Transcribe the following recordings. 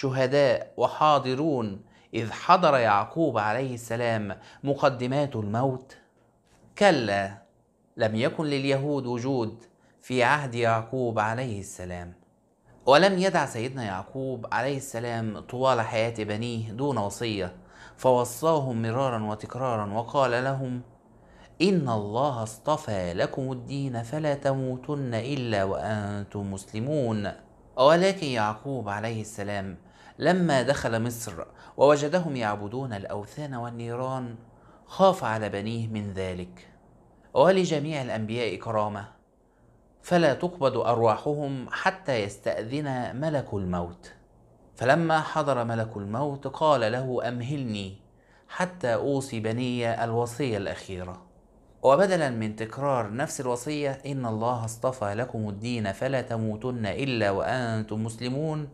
شهداء وحاضرون إذ حضر يعقوب عليه السلام مقدمات الموت؟ كلا لم يكن لليهود وجود في عهد يعقوب عليه السلام ولم يدع سيدنا يعقوب عليه السلام طوال حياة بنيه دون وصية فوصاهم مرارا وتكرارا وقال لهم إن الله اصطفى لكم الدين فلا تموتن إلا وأنتم مسلمون ولكن يعقوب عليه السلام لما دخل مصر ووجدهم يعبدون الاوثان والنيران خاف على بنيه من ذلك ولجميع الانبياء كرامه فلا تقبض ارواحهم حتى يستاذن ملك الموت فلما حضر ملك الموت قال له امهلني حتى اوصي بني الوصيه الاخيره وبدلا من تكرار نفس الوصية إن الله اصطفى لكم الدين فلا تموتن إلا وأنتم مسلمون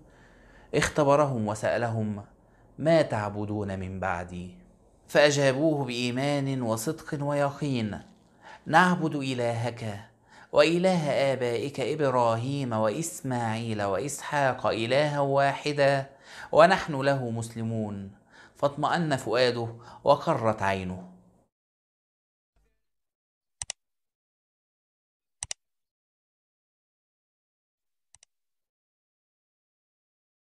اختبرهم وسألهم ما تعبدون من بعدي فأجابوه بإيمان وصدق ويقين نعبد إلهك وإله آبائك إبراهيم وإسماعيل وإسحاق إلها واحدا ونحن له مسلمون فاطمأن فؤاده وقرت عينه